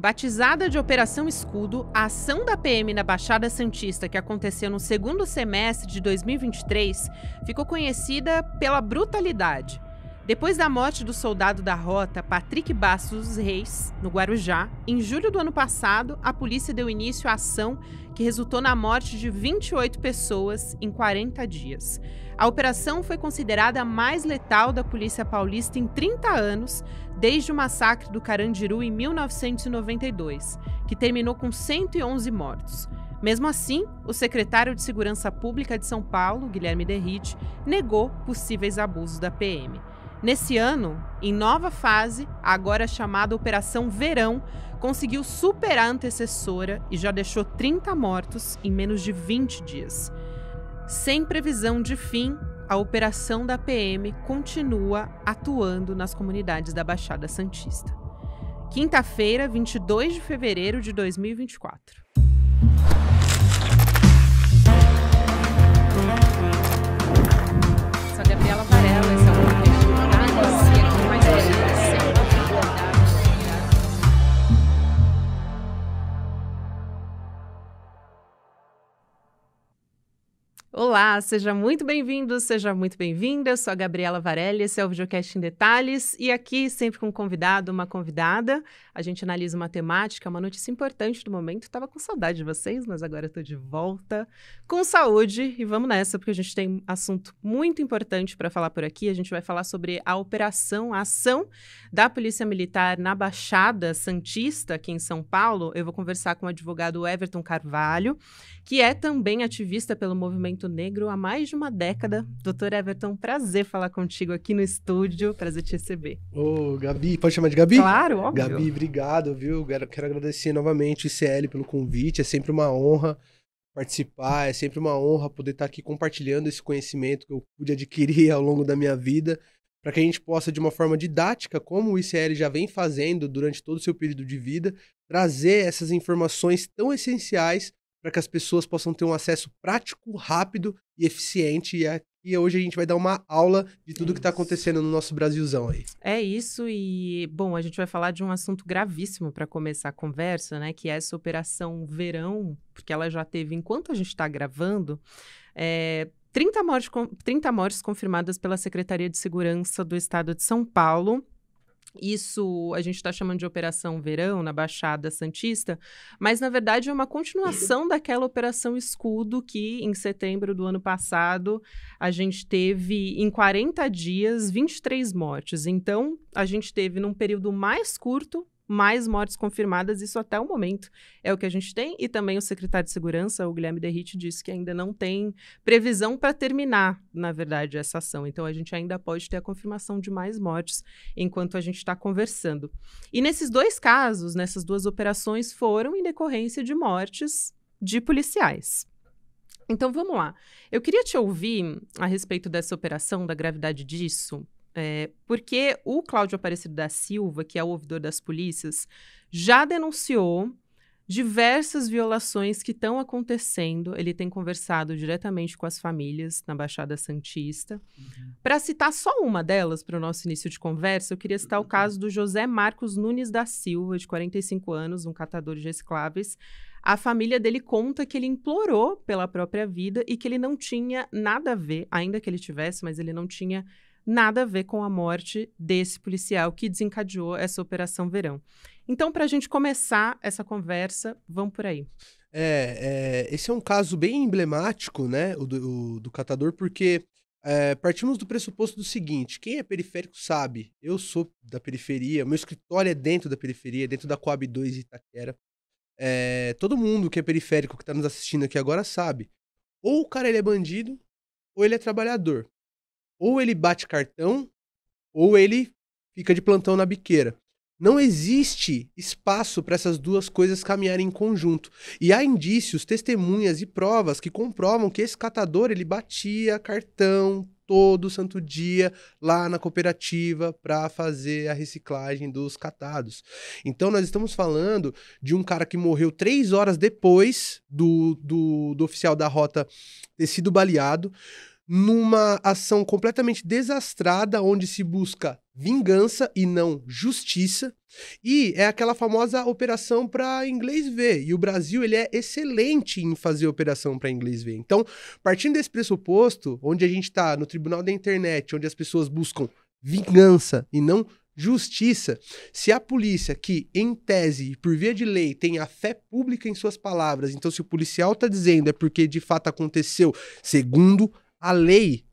Batizada de Operação Escudo, a ação da PM na Baixada Santista que aconteceu no segundo semestre de 2023 ficou conhecida pela brutalidade. Depois da morte do soldado da rota Patrick Bastos Reis, no Guarujá, em julho do ano passado, a polícia deu início à ação que resultou na morte de 28 pessoas em 40 dias. A operação foi considerada a mais letal da Polícia Paulista em 30 anos, desde o massacre do Carandiru em 1992, que terminou com 111 mortos. Mesmo assim, o secretário de Segurança Pública de São Paulo, Guilherme Derrite, negou possíveis abusos da PM. Nesse ano, em nova fase, agora chamada Operação Verão, conseguiu superar a antecessora e já deixou 30 mortos em menos de 20 dias. Sem previsão de fim, a operação da PM continua atuando nas comunidades da Baixada Santista. Quinta-feira, 22 de fevereiro de 2024. Olá, seja muito bem-vindo, seja muito bem-vinda. Eu sou a Gabriela Varelli, esse é o Videocast em Detalhes e aqui sempre com um convidado, uma convidada. A gente analisa uma temática, uma notícia importante do momento. Estava com saudade de vocês, mas agora estou de volta com saúde e vamos nessa, porque a gente tem assunto muito importante para falar por aqui. A gente vai falar sobre a operação, a ação da Polícia Militar na Baixada Santista, aqui em São Paulo. Eu vou conversar com o advogado Everton Carvalho, que é também ativista pelo movimento negro há mais de uma década. Doutor Everton, prazer falar contigo aqui no estúdio, prazer te receber. Ô, Gabi, pode chamar de Gabi? Claro, óbvio. Gabi, obrigado, viu? Quero agradecer novamente o ICL pelo convite, é sempre uma honra participar, é sempre uma honra poder estar aqui compartilhando esse conhecimento que eu pude adquirir ao longo da minha vida, para que a gente possa, de uma forma didática, como o ICL já vem fazendo durante todo o seu período de vida, trazer essas informações tão essenciais para que as pessoas possam ter um acesso prático, rápido e eficiente. E hoje a gente vai dar uma aula de tudo é que está acontecendo no nosso Brasilzão aí. É isso, e bom, a gente vai falar de um assunto gravíssimo para começar a conversa, né? Que é essa operação verão, porque ela já teve, enquanto a gente está gravando, é, 30 mortes, 30 mortes confirmadas pela Secretaria de Segurança do Estado de São Paulo isso a gente está chamando de Operação Verão, na Baixada Santista, mas na verdade é uma continuação daquela Operação Escudo que em setembro do ano passado a gente teve, em 40 dias, 23 mortes. Então a gente teve num período mais curto mais mortes confirmadas, isso até o momento é o que a gente tem. E também o secretário de Segurança, o Guilherme Derrite, disse que ainda não tem previsão para terminar, na verdade, essa ação. Então a gente ainda pode ter a confirmação de mais mortes enquanto a gente está conversando. E nesses dois casos, nessas duas operações, foram em decorrência de mortes de policiais. Então vamos lá. Eu queria te ouvir a respeito dessa operação, da gravidade disso, é, porque o Cláudio Aparecido da Silva, que é o ouvidor das polícias, já denunciou diversas violações que estão acontecendo. Ele tem conversado diretamente com as famílias na Baixada Santista. Uhum. Para citar só uma delas para o nosso início de conversa, eu queria citar o caso do José Marcos Nunes da Silva, de 45 anos, um catador de escravos. A família dele conta que ele implorou pela própria vida e que ele não tinha nada a ver, ainda que ele tivesse, mas ele não tinha nada a ver com a morte desse policial que desencadeou essa Operação Verão. Então, para a gente começar essa conversa, vamos por aí. É, é, esse é um caso bem emblemático, né, o do, o, do catador, porque é, partimos do pressuposto do seguinte: quem é periférico sabe, eu sou da periferia, meu escritório é dentro da periferia, dentro da Coab 2 Itaquera. É, todo mundo que é periférico, que está nos assistindo aqui agora, sabe. Ou o cara ele é bandido, ou ele é trabalhador. Ou ele bate cartão, ou ele fica de plantão na biqueira. Não existe espaço para essas duas coisas caminharem em conjunto. E há indícios, testemunhas e provas que comprovam que esse catador ele batia cartão todo santo dia lá na cooperativa para fazer a reciclagem dos catados. Então nós estamos falando de um cara que morreu três horas depois do, do, do oficial da rota ter sido baleado numa ação completamente desastrada onde se busca vingança e não justiça. E é aquela famosa operação para inglês ver. E o Brasil ele é excelente em fazer operação para inglês ver. Então, partindo desse pressuposto, onde a gente está no tribunal da internet, onde as pessoas buscam vingança e não justiça, se a polícia, que em tese e por via de lei tem a fé pública em suas palavras, então se o policial está dizendo é porque de fato aconteceu, segundo a lei,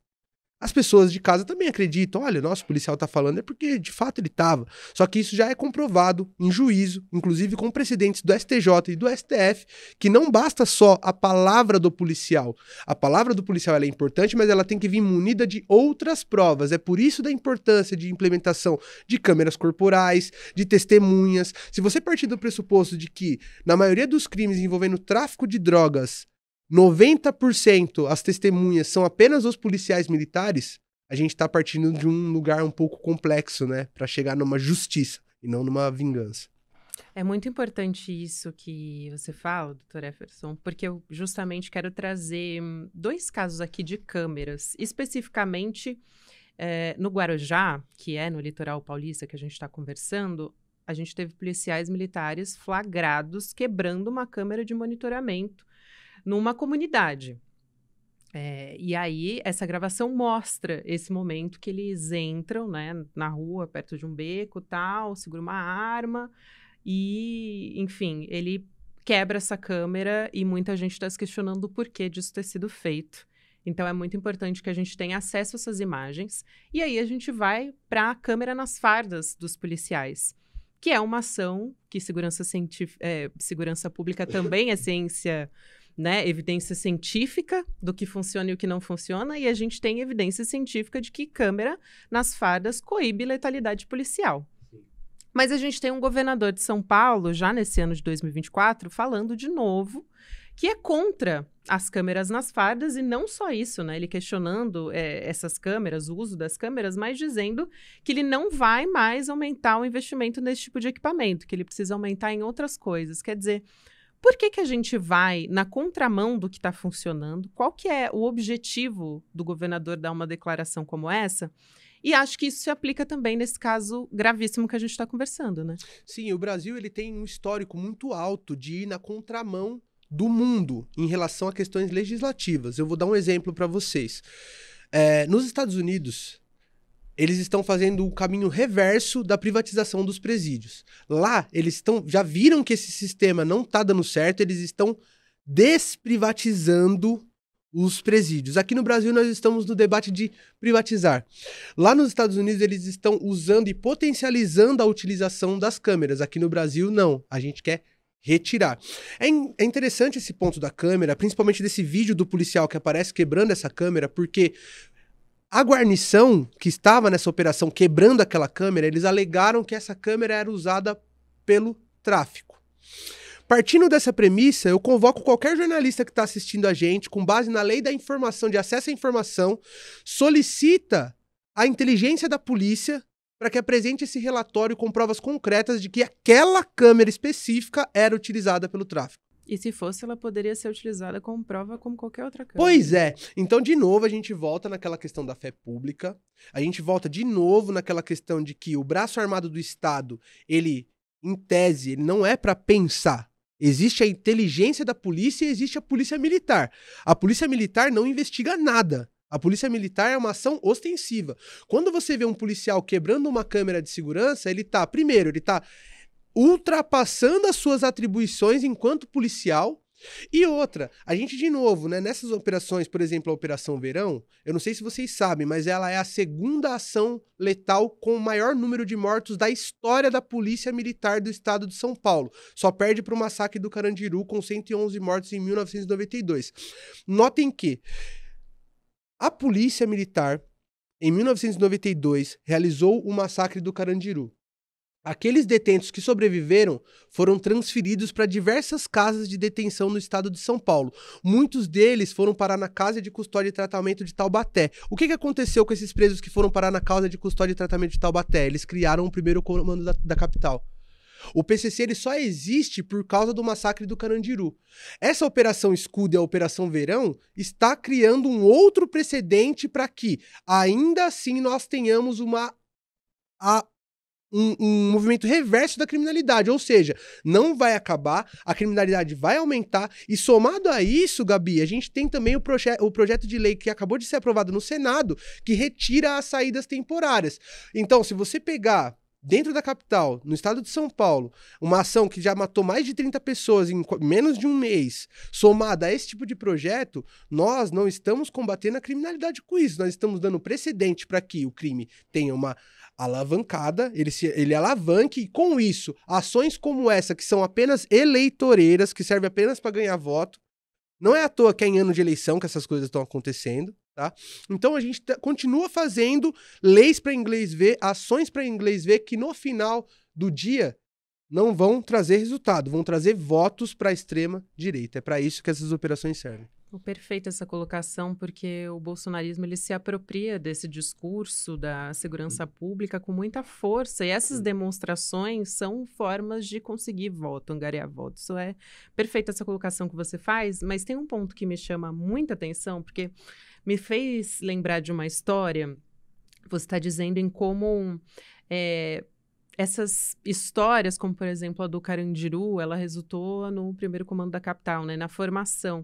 as pessoas de casa também acreditam. Olha, nosso policial tá falando é porque de fato ele tava. Só que isso já é comprovado em juízo, inclusive com precedentes do STJ e do STF, que não basta só a palavra do policial. A palavra do policial é importante, mas ela tem que vir munida de outras provas. É por isso da importância de implementação de câmeras corporais, de testemunhas. Se você partir do pressuposto de que na maioria dos crimes envolvendo tráfico de drogas, 90% as testemunhas são apenas os policiais militares, a gente está partindo de um lugar um pouco complexo, né? Para chegar numa justiça e não numa vingança. É muito importante isso que você fala, doutor Jefferson, porque eu justamente quero trazer hum, dois casos aqui de câmeras, especificamente é, no Guarujá, que é no litoral paulista que a gente está conversando, a gente teve policiais militares flagrados quebrando uma câmera de monitoramento numa comunidade. É, e aí, essa gravação mostra esse momento que eles entram, né, na rua, perto de um beco tal, segura uma arma e, enfim, ele quebra essa câmera e muita gente está se questionando o porquê disso ter sido feito. Então, é muito importante que a gente tenha acesso a essas imagens. E aí, a gente vai para a câmera nas fardas dos policiais que é uma ação que segurança, é, segurança pública também é ciência né, evidência científica do que funciona e o que não funciona, e a gente tem evidência científica de que câmera nas fardas coíbe letalidade policial. Mas a gente tem um governador de São Paulo, já nesse ano de 2024, falando de novo que é contra as câmeras nas fardas e não só isso, né? Ele questionando é, essas câmeras, o uso das câmeras, mas dizendo que ele não vai mais aumentar o investimento nesse tipo de equipamento, que ele precisa aumentar em outras coisas. Quer dizer, por que, que a gente vai na contramão do que está funcionando? Qual que é o objetivo do governador dar uma declaração como essa? E acho que isso se aplica também nesse caso gravíssimo que a gente está conversando, né? Sim, o Brasil ele tem um histórico muito alto de ir na contramão do mundo em relação a questões legislativas. Eu vou dar um exemplo para vocês. É, nos Estados Unidos, eles estão fazendo o caminho reverso da privatização dos presídios. Lá, eles estão, já viram que esse sistema não está dando certo, eles estão desprivatizando os presídios. Aqui no Brasil, nós estamos no debate de privatizar. Lá nos Estados Unidos, eles estão usando e potencializando a utilização das câmeras. Aqui no Brasil, não. A gente quer retirar. É, in é interessante esse ponto da câmera, principalmente desse vídeo do policial que aparece quebrando essa câmera, porque a guarnição que estava nessa operação quebrando aquela câmera, eles alegaram que essa câmera era usada pelo tráfico. Partindo dessa premissa, eu convoco qualquer jornalista que está assistindo a gente, com base na lei da informação, de acesso à informação, solicita a inteligência da polícia para que apresente esse relatório com provas concretas de que aquela câmera específica era utilizada pelo tráfico. E se fosse, ela poderia ser utilizada como prova como qualquer outra coisa. Pois é. Então, de novo, a gente volta naquela questão da fé pública. A gente volta de novo naquela questão de que o braço armado do Estado, ele, em tese, ele não é para pensar. Existe a inteligência da polícia e existe a polícia militar. A polícia militar não investiga nada. A polícia militar é uma ação ostensiva. Quando você vê um policial quebrando uma câmera de segurança, ele tá, primeiro, ele tá ultrapassando as suas atribuições enquanto policial. E outra, a gente de novo, né, nessas operações, por exemplo, a Operação Verão, eu não sei se vocês sabem, mas ela é a segunda ação letal com o maior número de mortos da história da Polícia Militar do Estado de São Paulo. Só perde para o massacre do Carandiru com 111 mortos em 1992. Notem que a Polícia Militar em 1992 realizou o massacre do Carandiru. Aqueles detentos que sobreviveram foram transferidos para diversas casas de detenção no estado de São Paulo. Muitos deles foram parar na Casa de Custódia e Tratamento de Taubaté. O que, que aconteceu com esses presos que foram parar na Casa de Custódia e Tratamento de Taubaté? Eles criaram o primeiro comando da, da capital. O PCC ele só existe por causa do massacre do Carandiru. Essa operação escudo e a operação verão está criando um outro precedente para que ainda assim nós tenhamos uma a um, um, movimento reverso da criminalidade, ou seja, não vai acabar, a criminalidade vai aumentar, e somado a isso, Gabi, a gente tem também o, proje o projeto de lei que acabou de ser aprovado no Senado, que retira as saídas temporárias. Então, se você pegar dentro da capital, no estado de São Paulo, uma ação que já matou mais de 30 pessoas em menos de um mês, somada a esse tipo de projeto, nós não estamos combatendo a criminalidade com isso. Nós estamos dando precedente para que o crime tenha uma alavancada, ele, se, ele alavanque, e com isso, ações como essa, que são apenas eleitoreiras, que servem apenas para ganhar voto, não é à toa que é em ano de eleição que essas coisas estão acontecendo, tá? Então a gente tá, continua fazendo leis para inglês ver, ações para inglês ver, que no final do dia não vão trazer resultado, vão trazer votos para a extrema direita. É para isso que essas operações servem. Perfeita essa colocação, porque o bolsonarismo ele se apropria desse discurso da segurança pública com muita força, e essas demonstrações são formas de conseguir voto, angariar voto. Isso é perfeita essa colocação que você faz, mas tem um ponto que me chama muita atenção, porque me fez lembrar de uma história, você está dizendo em como. É, essas histórias, como por exemplo a do Carandiru, ela resultou no primeiro comando da capital, né, na formação.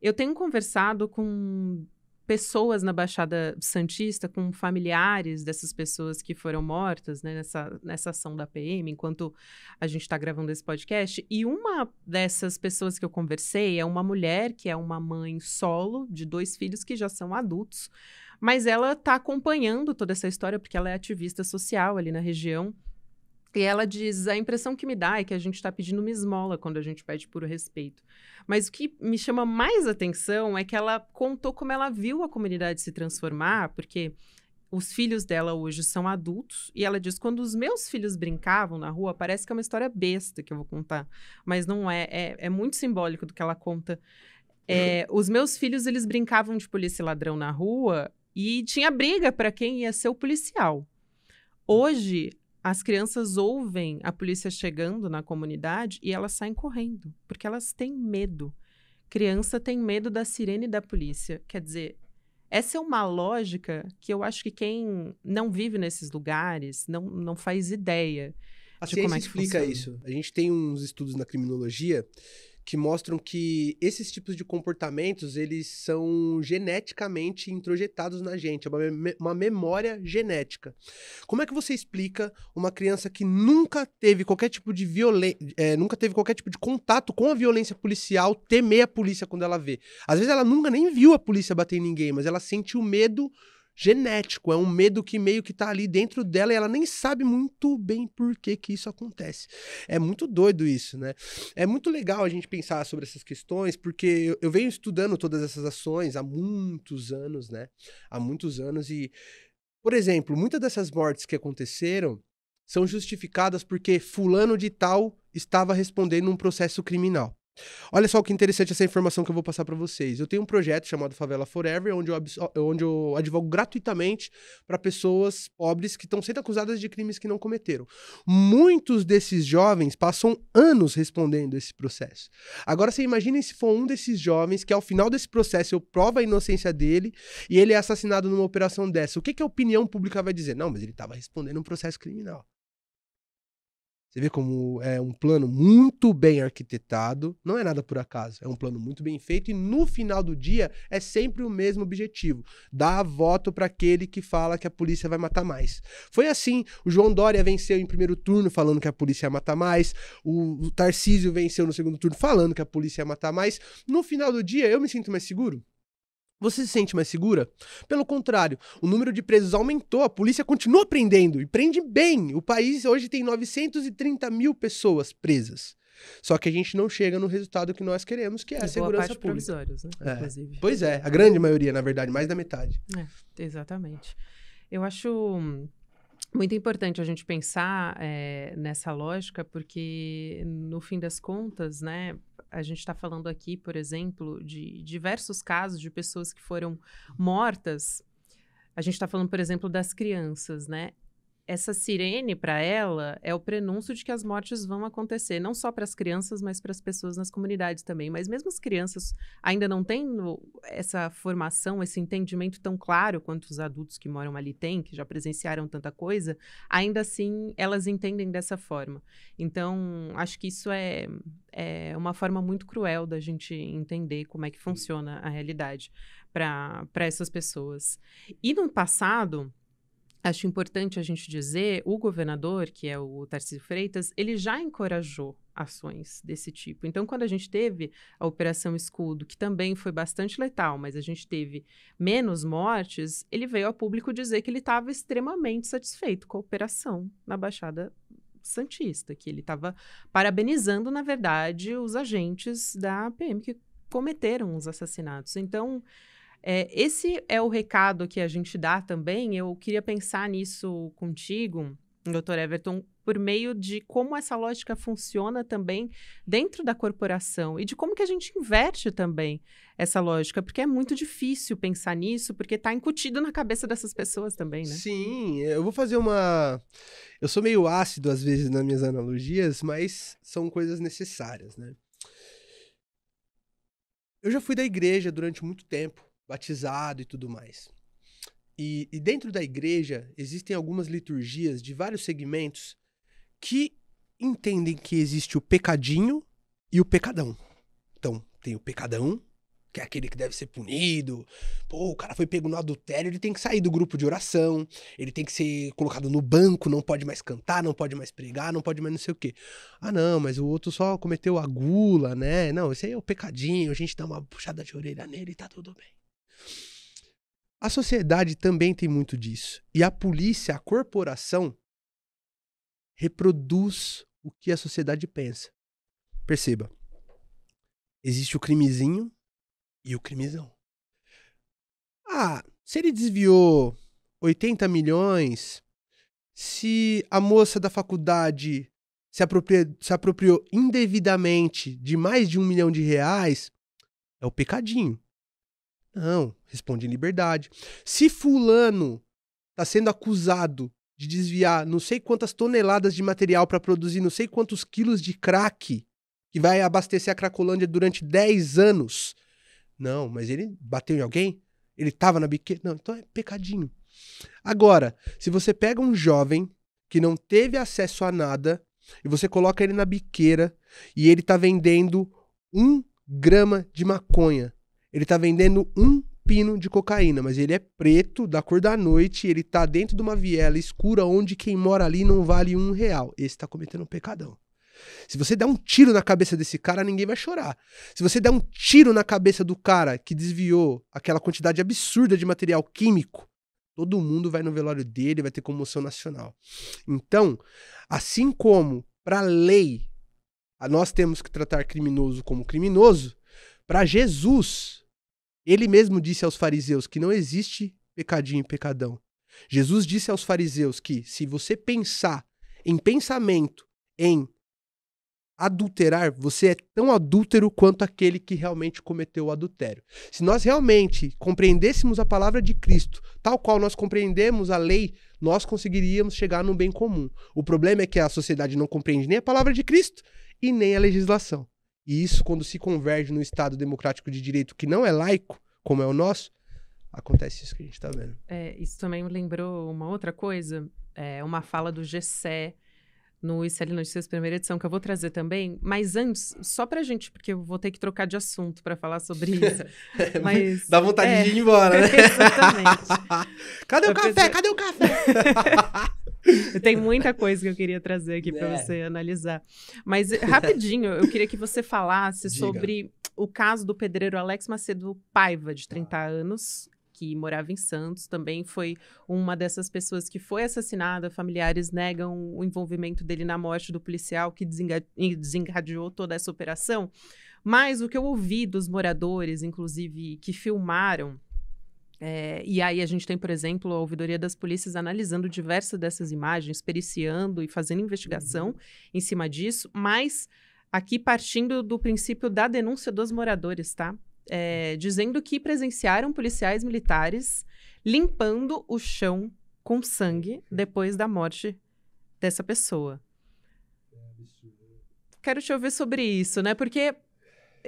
Eu tenho conversado com pessoas na Baixada Santista, com familiares dessas pessoas que foram mortas né, nessa, nessa ação da PM, enquanto a gente está gravando esse podcast. E uma dessas pessoas que eu conversei é uma mulher que é uma mãe solo de dois filhos que já são adultos, mas ela está acompanhando toda essa história porque ela é ativista social ali na região. E ela diz: a impressão que me dá é que a gente está pedindo uma esmola quando a gente pede puro respeito. Mas o que me chama mais atenção é que ela contou como ela viu a comunidade se transformar, porque os filhos dela hoje são adultos e ela diz: quando os meus filhos brincavam na rua, parece que é uma história besta que eu vou contar, mas não é. É, é muito simbólico do que ela conta. Uhum. É, os meus filhos eles brincavam de polícia e ladrão na rua e tinha briga para quem ia ser o policial. Uhum. Hoje as crianças ouvem a polícia chegando na comunidade e elas saem correndo, porque elas têm medo. Criança tem medo da sirene da polícia. Quer dizer, essa é uma lógica que eu acho que quem não vive nesses lugares não, não faz ideia. A é ciência é explica funciona. isso. A gente tem uns estudos na criminologia que mostram que esses tipos de comportamentos eles são geneticamente introjetados na gente, é uma, uma memória genética. Como é que você explica uma criança que nunca teve qualquer tipo de violência, é, nunca teve qualquer tipo de contato com a violência policial, temer a polícia quando ela vê? Às vezes ela nunca nem viu a polícia bater em ninguém, mas ela sente o medo genético, é um medo que meio que tá ali dentro dela e ela nem sabe muito bem por que que isso acontece. É muito doido isso, né? É muito legal a gente pensar sobre essas questões, porque eu, eu venho estudando todas essas ações há muitos anos, né? Há muitos anos e, por exemplo, muitas dessas mortes que aconteceram são justificadas porque fulano de tal estava respondendo um processo criminal. Olha só que interessante essa informação que eu vou passar para vocês. Eu tenho um projeto chamado Favela Forever, onde eu, onde eu advogo gratuitamente para pessoas pobres que estão sendo acusadas de crimes que não cometeram. Muitos desses jovens passam anos respondendo esse processo. Agora você imagina se for um desses jovens que ao final desse processo eu provo a inocência dele e ele é assassinado numa operação dessa. O que, que a opinião pública vai dizer? Não, mas ele estava respondendo um processo criminal. Você vê como é um plano muito bem arquitetado, não é nada por acaso, é um plano muito bem feito e no final do dia é sempre o mesmo objetivo: dar voto para aquele que fala que a polícia vai matar mais. Foi assim: o João Dória venceu em primeiro turno falando que a polícia ia matar mais, o, Tarcísio venceu no segundo turno falando que a polícia ia matar mais. No final do dia, eu me sinto mais seguro? Você se sente mais segura? Pelo contrário, o número de presos aumentou, a polícia continua prendendo e prende bem. O país hoje tem 930 mil pessoas presas. Só que a gente não chega no resultado que nós queremos, que é e a segurança parte pública. Provisórios, né? É. Inclusive. Pois é, a grande maioria, na verdade, mais da metade. É, exatamente. Eu acho muito importante a gente pensar é, nessa lógica, porque no fim das contas, né, a gente está falando aqui, por exemplo, de diversos casos de pessoas que foram mortas. A gente está falando, por exemplo, das crianças, né? essa sirene para ela é o prenúncio de que as mortes vão acontecer, não só para as crianças, mas para as pessoas nas comunidades também. Mas mesmo as crianças ainda não tendo essa formação, esse entendimento tão claro quanto os adultos que moram ali têm, que já presenciaram tanta coisa, ainda assim elas entendem dessa forma. Então, acho que isso é, é uma forma muito cruel da gente entender como é que funciona a realidade para essas pessoas. E no passado acho importante a gente dizer, o governador, que é o Tarcísio Freitas, ele já encorajou ações desse tipo. Então, quando a gente teve a Operação Escudo, que também foi bastante letal, mas a gente teve menos mortes, ele veio a público dizer que ele estava extremamente satisfeito com a operação na Baixada Santista, que ele estava parabenizando, na verdade, os agentes da PM que cometeram os assassinatos. Então, é, esse é o recado que a gente dá também. Eu queria pensar nisso contigo, doutor Everton, por meio de como essa lógica funciona também dentro da corporação e de como que a gente inverte também essa lógica, porque é muito difícil pensar nisso, porque está incutido na cabeça dessas pessoas também, né? Sim, eh, eu vou fazer uma. Eu sou meio ácido às vezes nas minhas analogias, mas são coisas necessárias, né? Eu já fui da igreja durante muito tempo batizado e tudo mais. E, e dentro da igreja existem algumas liturgias de vários segmentos que entendem que existe o pecadinho e o pecadão. Então, tem o pecadão, que é aquele que deve ser punido. Pô, o cara foi pego no adultério, ele tem que sair do grupo de oração, ele tem que ser colocado no banco, não pode mais cantar, não pode mais pregar, não pode mais não sei o quê. Ah, não, mas o outro só cometeu a gula, né? Não, esse aí é o pecadinho, a gente dá uma puxada de orelha nele e tá tudo bem. A sociedade também tem muito disso. E a polícia, a corporação, reproduz o que a sociedade pensa. Perceba, existe o crimezinho e o crimezão. Ah, se ele desviou 80 milhões, se a moça da faculdade se apropriou, se apropriou indevidamente de mais de um milhão de reais, é o pecadinho. Não, responde em liberdade. Se fulano está sendo acusado de desviar não sei quantas toneladas de material para produzir não sei quantos quilos de crack que vai abastecer a Cracolândia durante 10 anos. Não, mas ele bateu em alguém? Ele estava na biqueira? Não, então é pecadinho. Agora, se você pega um jovem que não teve acesso a nada e você coloca ele na biqueira e ele está vendendo um grama de maconha ele tá vendendo um pino de cocaína, mas ele é preto, da cor da noite, ele tá dentro de uma viela escura onde quem mora ali não vale um real. Esse tá cometendo um pecadão. Se você der um tiro na cabeça desse cara, ninguém vai chorar. Se você der um tiro na cabeça do cara que desviou aquela quantidade absurda de material químico, todo mundo vai no velório dele, vai ter comoção nacional. Então, assim como para a lei nós temos que tratar criminoso como criminoso, para Jesus ele mesmo disse aos fariseus que não existe pecadinho e pecadão. Jesus disse aos fariseus que se você pensar em pensamento, em adulterar, você é tão adúltero quanto aquele que realmente cometeu o adultério. Se nós realmente compreendêssemos a palavra de Cristo, tal qual nós compreendemos a lei, nós conseguiríamos chegar num bem comum. O problema é que a sociedade não compreende nem a palavra de Cristo e nem a legislação. E isso, quando se converge no Estado democrático de direito, que não é laico, como é o nosso, acontece isso que a gente está vendo. É, isso também me lembrou uma outra coisa, é uma fala do Gessé no ICL Notícias primeira edição, que eu vou trazer também. Mas antes, só a gente, porque eu vou ter que trocar de assunto para falar sobre isso. É, Mas, Dá vontade é, de ir embora, né? Exatamente. Cadê o eu café? Preciso... Cadê o café? Tem muita coisa que eu queria trazer aqui é. para você analisar. Mas eh, rapidinho, eu queria que você falasse Diga. sobre o caso do pedreiro Alex Macedo Paiva, de 30 ah. anos, que morava em Santos, também foi uma dessas pessoas que foi assassinada. Familiares negam o envolvimento dele na morte do policial que desencadeou toda essa operação. Mas o que eu ouvi dos moradores, inclusive, que filmaram é, e aí a gente tem, por exemplo, a ouvidoria das polícias analisando diversas dessas imagens, periciando e fazendo investigação uhum. em cima disso, mas aqui partindo do princípio da denúncia dos moradores, tá? É, dizendo que presenciaram policiais militares limpando o chão com sangue depois da morte dessa pessoa. Quero te ouvir sobre isso, né? Porque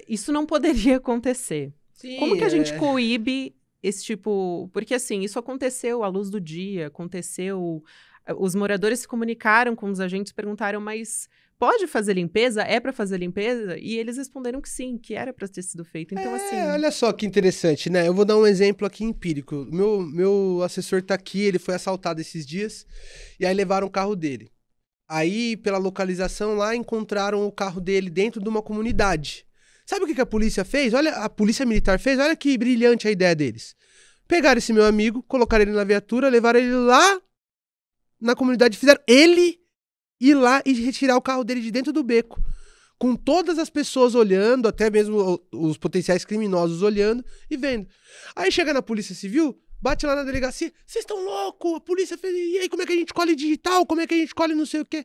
isso não poderia acontecer. Sim, Como que a gente é... coíbe esse tipo. Porque, assim, isso aconteceu à luz do dia, aconteceu. Eh, os moradores se comunicaram com os agentes, perguntaram, mas pode fazer limpeza? É para fazer limpeza? E eles responderam que sim, que era para ter sido feito. Então, é, assim. Olha só que interessante, né? Eu vou dar um exemplo aqui empírico. Meu, meu assessor tá aqui, ele foi assaltado esses dias, e aí levaram o carro dele. Aí, pela localização lá, encontraram o carro dele dentro de uma comunidade. Sabe o que, que a polícia fez? Olha, a polícia militar fez, olha que brilhante a ideia deles. Pegaram esse meu amigo, colocaram ele na viatura, levaram ele lá na comunidade, fizeram ele ir lá e retirar o carro dele de dentro do beco. Com todas as pessoas olhando, até mesmo os potenciais criminosos olhando e vendo. Aí chega na Polícia Civil, bate lá na delegacia: vocês estão loucos, a polícia fez. E aí, como é que a gente colhe digital? Como é que a gente colhe não sei o quê?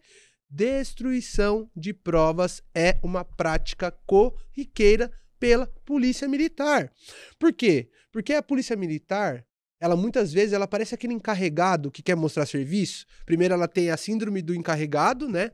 Destruição de provas é uma prática corriqueira pela polícia militar. Por quê? Porque a polícia militar, ela muitas vezes ela parece aquele encarregado que quer mostrar serviço. Primeiro ela tem a síndrome do encarregado, né?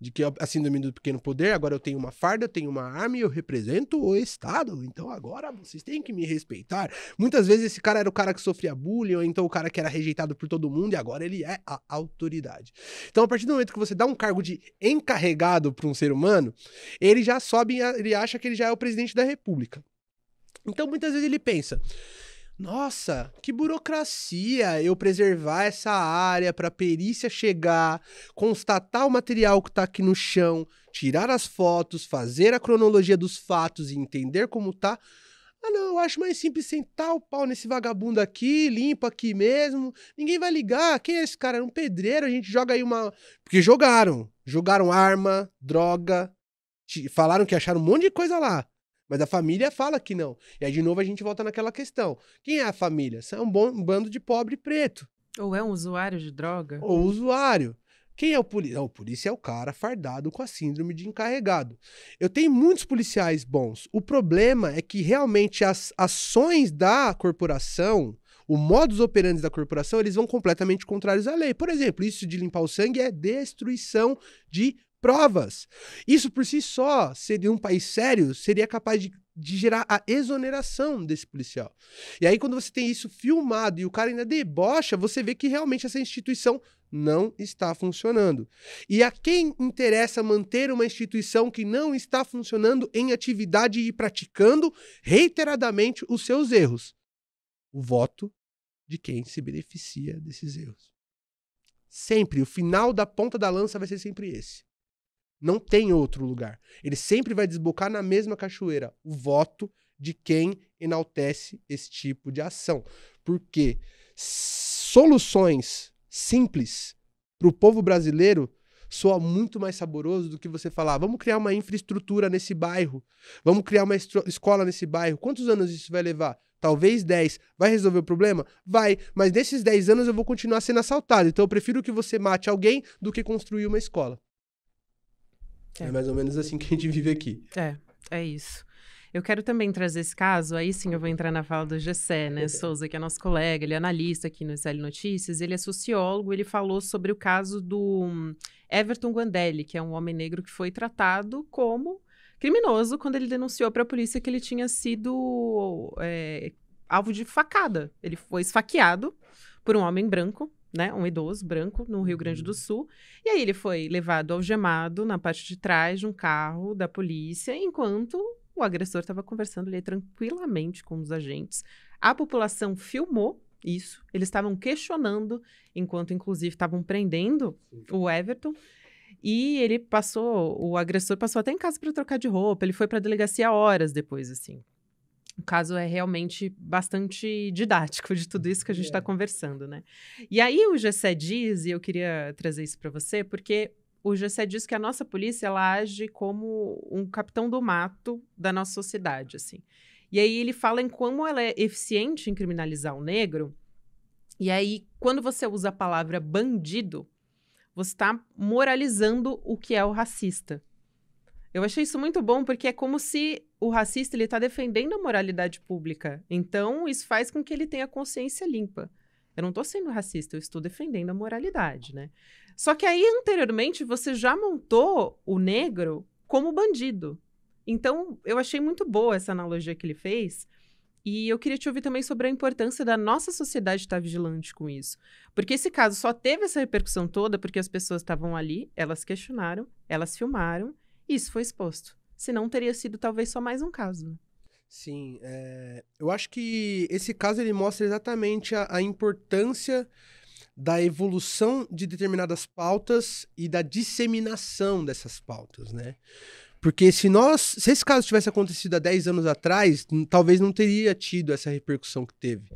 de que a síndrome do pequeno poder, agora eu tenho uma farda, eu tenho uma arma e eu represento o Estado. Então agora vocês têm que me respeitar. Muitas vezes esse cara era o cara que sofria bullying, ou então o cara que era rejeitado por todo mundo e agora ele é a autoridade. Então a partir do momento que você dá um cargo de encarregado para um ser humano, ele já sobe, ele acha que ele já é o presidente da república. Então muitas vezes ele pensa, nossa, que burocracia eu preservar essa área para perícia chegar, constatar o material que está aqui no chão, tirar as fotos, fazer a cronologia dos fatos e entender como tá. Ah, não, eu acho mais simples sentar o pau nesse vagabundo aqui, limpa aqui mesmo. Ninguém vai ligar. Quem é esse cara? É um pedreiro. A gente joga aí uma. Porque jogaram. Jogaram arma, droga. Falaram que acharam um monte de coisa lá. Mas a família fala que não. E aí, de novo, a gente volta naquela questão. Quem é a família? São um, bom, um bando de pobre preto. Ou é um usuário de droga. Ou usuário. Quem é o polícia? O polícia é o cara fardado com a síndrome de encarregado. Eu tenho muitos policiais bons. O problema é que realmente as ações da corporação, o modus operandi da corporação, eles vão completamente contrários à lei. Por exemplo, isso de limpar o sangue é destruição de provas. Isso por si só, seria um país sério, seria capaz de, de gerar a exoneração desse policial. E aí, quando você tem isso filmado e o cara ainda debocha, você vê que realmente essa instituição não está funcionando. E a quem interessa manter uma instituição que não está funcionando em atividade e praticando reiteradamente os seus erros? O voto de quem se beneficia desses erros. Sempre, o final da ponta da lança vai ser sempre esse. Não tem outro lugar. Ele sempre vai desbocar na mesma cachoeira. O voto de quem enaltece esse tipo de ação. Porque soluções simples para o povo brasileiro soa muito mais saboroso do que você falar: vamos criar uma infraestrutura nesse bairro, vamos criar uma escola nesse bairro. Quantos anos isso vai levar? Talvez 10. Vai resolver o problema? Vai, mas nesses 10 anos eu vou continuar sendo assaltado, então eu prefiro que você mate alguém do que construir uma escola. É. é mais ou menos assim que a gente vive aqui. É, é isso. Eu quero também trazer esse caso, aí sim eu vou entrar na fala do Gessé, né, é. Souza, que é nosso colega, ele é analista aqui no SL Notícias, ele é sociólogo, ele falou sobre o caso do hum, Everton Guandelli, que é um homem negro que foi tratado como criminoso quando ele denunciou para a polícia que ele tinha sido é, alvo de facada. Ele foi esfaqueado por um homem branco né, um idoso branco no Rio Grande do uhum. Sul. E aí ele foi levado algemado na parte de trás de um carro da polícia, enquanto o agressor estava conversando ali tranquilamente com os agentes. A população filmou isso, eles estavam questionando, enquanto inclusive estavam prendendo o Everton. E ele passou, o agressor passou até em casa para trocar de roupa, ele foi para a delegacia horas depois, assim o caso é realmente bastante didático de tudo isso que a gente está é. conversando, né? E aí o Gessé diz, e eu queria trazer isso para você, porque o Gessé diz que a nossa polícia ela age como um capitão do mato da nossa sociedade, assim. E aí ele fala em como ela é eficiente em criminalizar o negro. E aí, quando você usa a palavra bandido, você está moralizando o que é o racista. Eu achei isso muito bom porque é como se o racista ele está defendendo a moralidade pública. Então isso faz com que ele tenha consciência limpa. Eu não estou sendo racista, eu estou defendendo a moralidade, né? Só que aí anteriormente você já montou o negro como bandido. Então eu achei muito boa essa analogia que ele fez. E eu queria te ouvir também sobre a importância da nossa sociedade estar vigilante com isso. Porque esse caso só teve essa repercussão toda porque as pessoas estavam ali, elas questionaram, elas filmaram isso foi exposto. Senão teria sido talvez só mais um caso. Sim, é... eu acho que esse caso ele mostra exatamente a, a importância da evolução de determinadas pautas e da disseminação dessas pautas, né? Porque se nós, se esse caso tivesse acontecido há 10 anos atrás, talvez não teria tido essa repercussão que teve.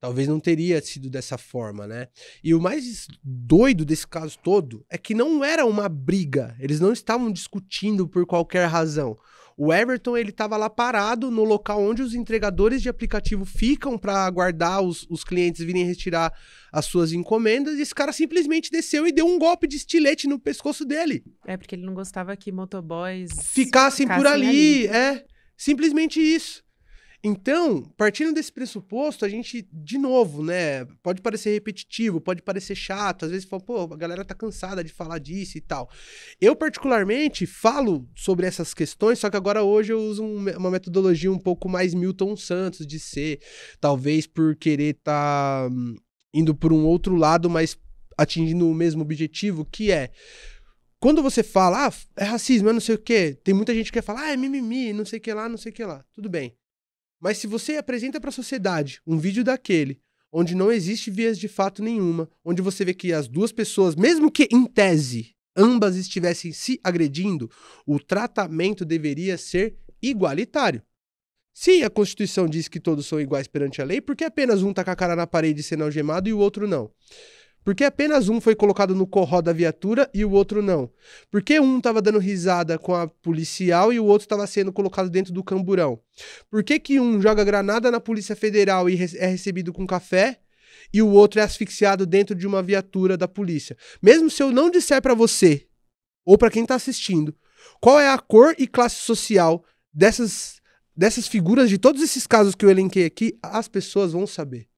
Talvez não teria sido dessa forma, né? E o mais doido desse caso todo é que não era uma briga. Eles não estavam discutindo por qualquer razão. O Everton ele estava lá parado no local onde os entregadores de aplicativo ficam para aguardar os, os clientes virem retirar as suas encomendas. E esse cara simplesmente desceu e deu um golpe de estilete no pescoço dele. É porque ele não gostava que motoboys ficassem, ficassem por ali, ali. É simplesmente isso. Então, partindo desse pressuposto, a gente, de novo, né? Pode parecer repetitivo, pode parecer chato, às vezes fala, pô, a galera tá cansada de falar disso e tal. Eu, particularmente, falo sobre essas questões, só que agora hoje eu uso um, uma metodologia um pouco mais Milton Santos de ser, talvez por querer tá hum, indo por um outro lado, mas atingindo o mesmo objetivo, que é quando você fala, ah, é racismo, eu é não sei o quê, tem muita gente que quer falar, ah, é mimimi, não sei o que lá, não sei o que lá. Tudo bem. Mas se você apresenta para a sociedade um vídeo daquele, onde não existe vias de fato nenhuma, onde você vê que as duas pessoas, mesmo que em tese, ambas estivessem se agredindo, o tratamento deveria ser igualitário. Se a Constituição diz que todos são iguais perante a lei, por que apenas um tá com a cara na parede sendo algemado e o outro não? Por que apenas um foi colocado no corró da viatura e o outro não? Por que um estava dando risada com a policial e o outro estava sendo colocado dentro do camburão? Por que, que um joga granada na Polícia Federal e é recebido com café e o outro é asfixiado dentro de uma viatura da polícia? Mesmo se eu não disser para você ou para quem está assistindo qual é a cor e classe social dessas, dessas figuras, de todos esses casos que eu elenquei aqui, as pessoas vão saber.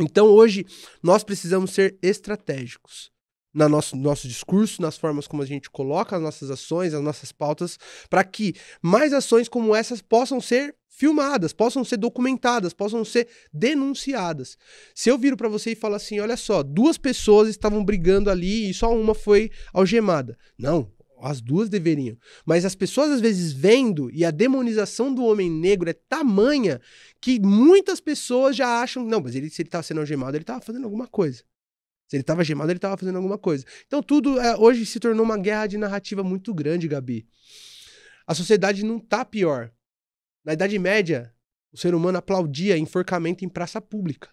Então, hoje, nós precisamos ser estratégicos no nosso, nosso discurso, nas formas como a gente coloca as nossas ações, as nossas pautas, para que mais ações como essas possam ser filmadas, possam ser documentadas, possam ser denunciadas. Se eu viro para você e falo assim, olha só, duas pessoas estavam brigando ali e só uma foi algemada. Não, as duas deveriam. Mas as pessoas às vezes vendo, e a demonização do homem negro é tamanha que muitas pessoas já acham, não, mas ele, se ele estava sendo algemado, ele estava fazendo alguma coisa. Se ele estava gemado, ele estava fazendo alguma coisa. Então tudo é, hoje se tornou uma guerra de narrativa muito grande, Gabi. A sociedade não tá pior. Na Idade Média, o ser humano aplaudia enforcamento em praça pública.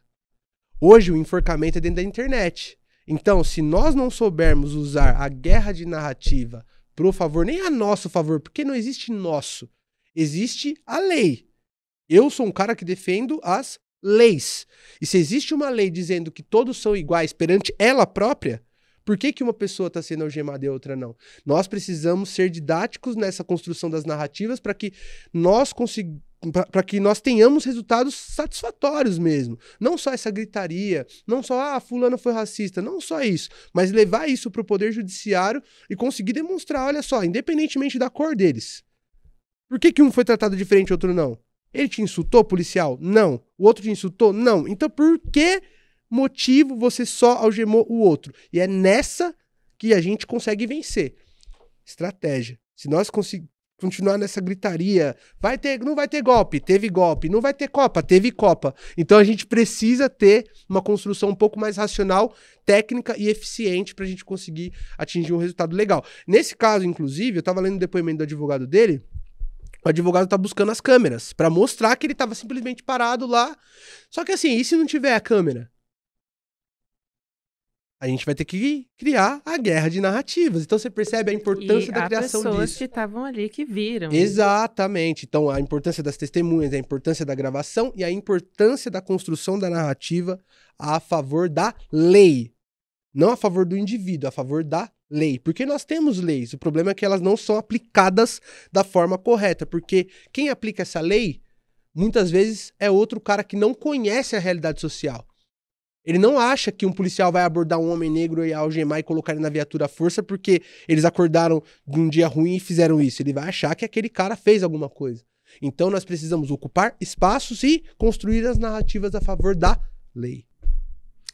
Hoje o enforcamento é dentro da internet. Então, se nós não soubermos usar a guerra de narrativa pro favor, nem a nosso favor, porque não existe nosso. Existe a lei. Eu sou um cara que defendo as leis. E se existe uma lei dizendo que todos são iguais perante ela própria, por que, que uma pessoa está sendo algemada e outra não? Nós precisamos ser didáticos nessa construção das narrativas para que nós consigamos para que nós tenhamos resultados satisfatórios mesmo. Não só essa gritaria, não só, ah, fulano foi racista, não só isso, mas levar isso para o Poder Judiciário e conseguir demonstrar, olha só, independentemente da cor deles. Por que, que um foi tratado diferente e outro não? Ele te insultou, policial? Não. O outro te insultou? Não. Então por que motivo você só algemou o outro? E é nessa que a gente consegue vencer. Estratégia. Se nós conseguirmos continuar nessa gritaria. Vai ter, não vai ter golpe, teve golpe, não vai ter Copa, teve Copa. Então a gente precisa ter uma construção um pouco mais racional, técnica e eficiente para a gente conseguir atingir um resultado legal. Nesse caso, inclusive, eu estava lendo o depoimento do advogado dele. O advogado tá buscando as câmeras para mostrar que ele tava simplesmente parado lá. Só que assim, e se não tiver a câmera? a gente vai ter que criar a guerra de narrativas. Então você percebe a importância e da criação disso. pessoas que estavam ali que viram. Exatamente. Então a importância das testemunhas, a importância da gravação e a importância da construção da narrativa a favor da lei. Não a favor do indivíduo, a favor da lei. Porque nós temos leis. O problema é que elas não são aplicadas da forma correta. Porque quem aplica essa lei, muitas vezes, é outro cara que não conhece a realidade social ele não acha que um policial vai abordar um homem negro e algemar e colocar ele na viatura à força porque eles acordaram de um dia ruim e fizeram isso. Ele vai achar que aquele cara fez alguma coisa. Então nós precisamos ocupar espaços e construir as narrativas a favor da lei.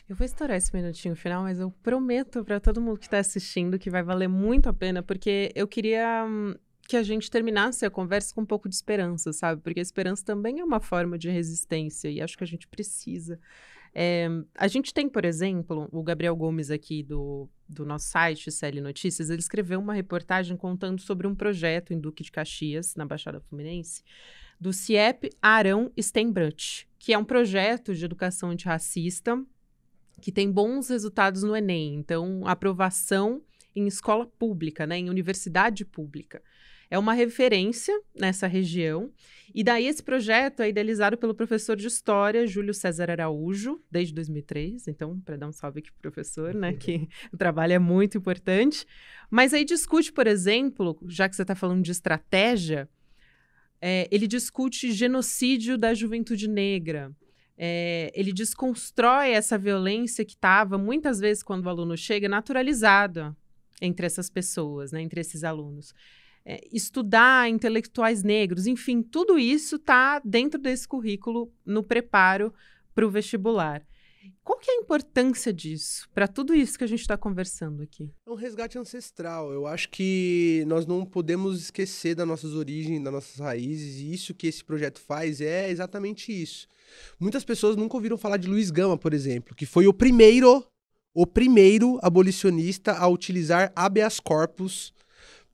Eu vou estourar esse minutinho final, mas eu prometo para todo mundo que está assistindo que vai valer muito a pena, porque eu queria hum, que a gente terminasse a conversa com um pouco de esperança, sabe? Porque a esperança também é uma forma de resistência e acho que a gente precisa é, a gente tem, por exemplo, o Gabriel Gomes aqui do, do nosso site, CL Notícias, ele escreveu uma reportagem contando sobre um projeto em Duque de Caxias, na Baixada Fluminense, do CIEP Arão Stembrandt, que é um projeto de educação antirracista que tem bons resultados no Enem. Então, aprovação em escola pública, né, em universidade pública é uma referência nessa região. E daí esse projeto é idealizado pelo professor de História, Júlio César Araújo, desde 2003. Então, para dar um salve aqui pro professor, né, que o trabalho é muito importante. Mas aí discute, por exemplo, já que você está falando de estratégia, é, ele discute genocídio da juventude negra. É, ele desconstrói essa violência que estava, muitas vezes, quando o aluno chega, naturalizada entre essas pessoas, né, entre esses alunos é, estudar intelectuais negros, enfim, tudo isso está dentro desse currículo no preparo para o vestibular. Qual que é a importância disso para tudo isso que a gente está conversando aqui? É um resgate ancestral. Eu acho que nós não podemos esquecer das nossas origens, das nossas raízes, e isso que esse projeto faz é exatamente isso. Muitas pessoas nunca ouviram falar de Luiz Gama, por exemplo, que foi o primeiro, o primeiro abolicionista a utilizar habeas corpus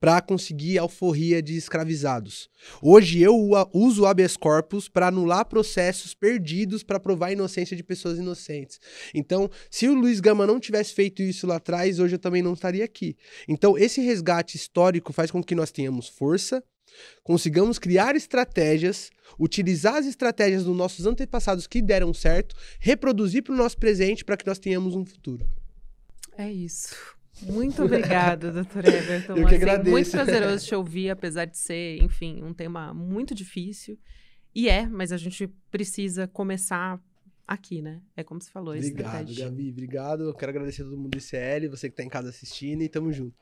para conseguir alforria de escravizados. Hoje eu uso o habeas corpus para anular processos perdidos para provar a inocência de pessoas inocentes. Então, se o Luiz Gama não tivesse feito isso lá atrás, hoje eu também não estaria aqui. Então, esse resgate histórico faz com que nós tenhamos força, consigamos criar estratégias, utilizar as estratégias dos nossos antepassados que deram certo, reproduzir para o nosso presente para que nós tenhamos um futuro. É isso. Muito obrigada, doutor Everton. Eu que agradeço. muito prazeroso te ouvir, apesar de ser, enfim, um tema muito difícil. E é, mas a gente precisa começar aqui, né? É como você falou. Obrigado, Gabi. Obrigado. Eu quero agradecer a todo mundo do ICL, você que está em casa assistindo e tamo junto.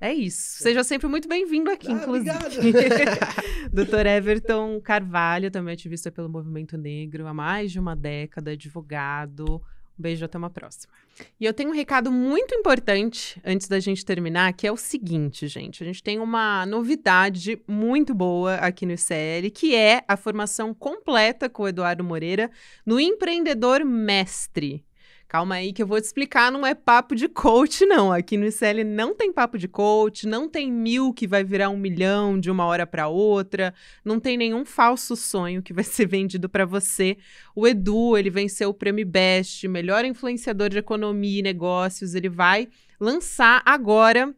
É isso. Seja sempre muito bem-vindo aqui, ah, inclusive. Doutor Everton Carvalho, também ativista pelo Movimento Negro há mais de uma década, advogado, beijo, até uma próxima. E eu tenho um recado muito importante antes da gente terminar, que é o seguinte, gente. A gente tem uma novidade muito boa aqui no ICL, que é a formação completa com o Eduardo Moreira no Empreendedor Mestre. Calma aí que eu vou te explicar, não é papo de coach, não. Aqui no ICL não tem papo de coach, não tem mil que vai virar um milhão de uma hora para outra, não tem nenhum falso sonho que vai ser vendido para você. O Edu, ele venceu o prêmio Best, melhor influenciador de economia e negócios, ele vai lançar agora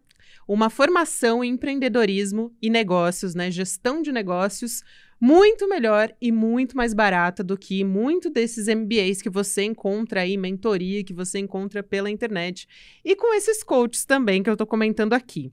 uma formação em empreendedorismo e negócios, né? Gestão de negócios muito melhor e muito mais barata do que muito desses MBAs que você encontra aí, mentoria que você encontra pela internet. E com esses coaches também que eu estou comentando aqui.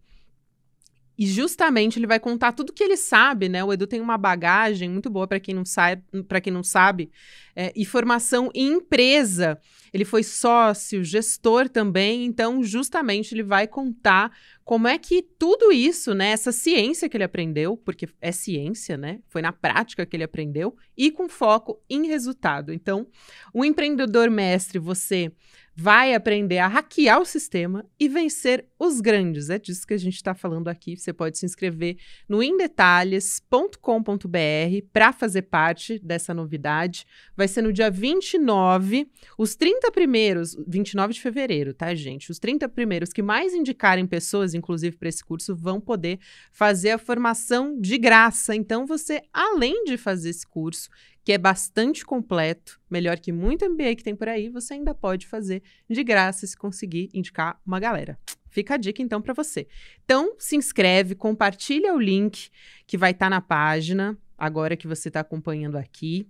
E justamente ele vai contar tudo que ele sabe, né? O Edu tem uma bagagem muito boa para quem não sabe, para quem não sabe, é, e formação em empresa. Ele foi sócio, gestor também, então justamente ele vai contar como é que tudo isso, né, essa ciência que ele aprendeu, porque é ciência, né? Foi na prática que ele aprendeu e com foco em resultado. Então, o empreendedor mestre, você vai aprender a hackear o sistema e vencer os grandes. É disso que a gente está falando aqui. Você pode se inscrever no indetalhes.com.br para fazer parte dessa novidade. Vai ser no dia 29, os 30 primeiros, 29 de fevereiro, tá, gente? Os 30 primeiros que mais indicarem pessoas, inclusive para esse curso, vão poder fazer a formação de graça. Então, você, além de fazer esse curso, que é bastante completo, melhor que muito MBA que tem por aí, você ainda pode fazer de graça se conseguir indicar uma galera. Fica a dica então para você. Então, se inscreve, compartilha o link que vai estar tá na página, agora que você está acompanhando aqui.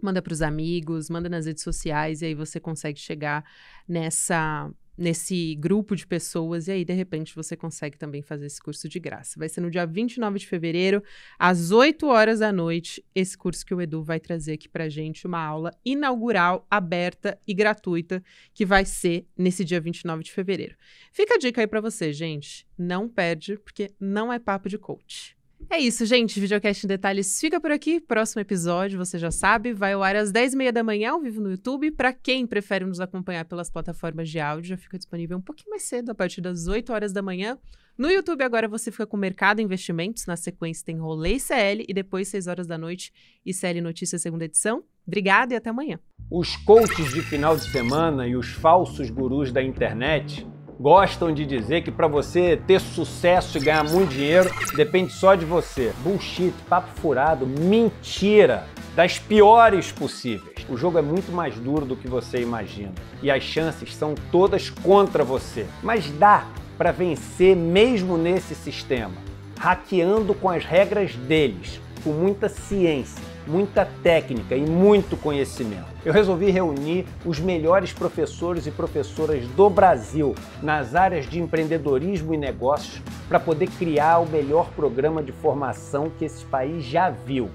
Manda para os amigos, manda nas redes sociais e aí você consegue chegar nessa nesse grupo de pessoas, e aí, de repente, você consegue também fazer esse curso de graça. Vai ser no dia 29 de fevereiro, às 8 horas da noite, esse curso que o Edu vai trazer aqui pra gente, uma aula inaugural, aberta e gratuita, que vai ser nesse dia 29 de fevereiro. Fica a dica aí para você, gente. Não perde, porque não é papo de coach. É isso, gente. Videocast em Detalhes fica por aqui. Próximo episódio, você já sabe, vai ao ar às 10h30 da manhã, ao vivo no YouTube. Para quem prefere nos acompanhar pelas plataformas de áudio, já fica disponível um pouquinho mais cedo, a partir das 8 horas da manhã. No YouTube, agora você fica com Mercado Investimentos. Na sequência, tem Rolê CL e depois, 6 horas da noite, CL Notícias, segunda edição. Obrigada e até amanhã. Os coaches de final de semana e os falsos gurus da internet gostam de dizer que para você ter sucesso e ganhar muito dinheiro depende só de você. Bullshit, papo furado, mentira! Das piores possíveis. O jogo é muito mais duro do que você imagina e as chances são todas contra você. Mas dá para vencer mesmo nesse sistema, hackeando com as regras deles, com muita ciência muita técnica e muito conhecimento. Eu resolvi reunir os melhores professores e professoras do Brasil nas áreas de empreendedorismo e negócios para poder criar o melhor programa de formação que esse país já viu.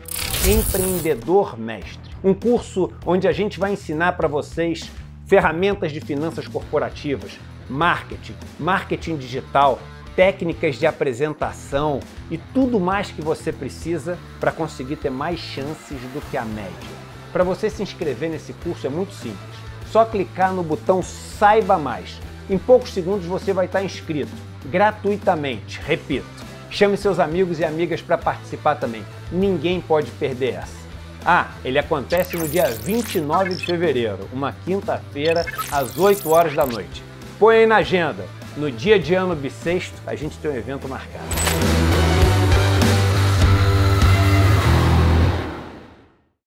Empreendedor Mestre. Um curso onde a gente vai ensinar para vocês ferramentas de finanças corporativas, marketing, marketing digital, técnicas de apresentação e tudo mais que você precisa para conseguir ter mais chances do que a média. Para você se inscrever nesse curso é muito simples. Só clicar no botão Saiba Mais. Em poucos segundos você vai estar tá inscrito, gratuitamente, repito. Chame seus amigos e amigas para participar também. Ninguém pode perder essa. Ah, ele acontece no dia 29 de fevereiro, uma quinta-feira, às 8 horas da noite. Põe aí na agenda no dia de ano bissexto, a gente tem um evento marcado.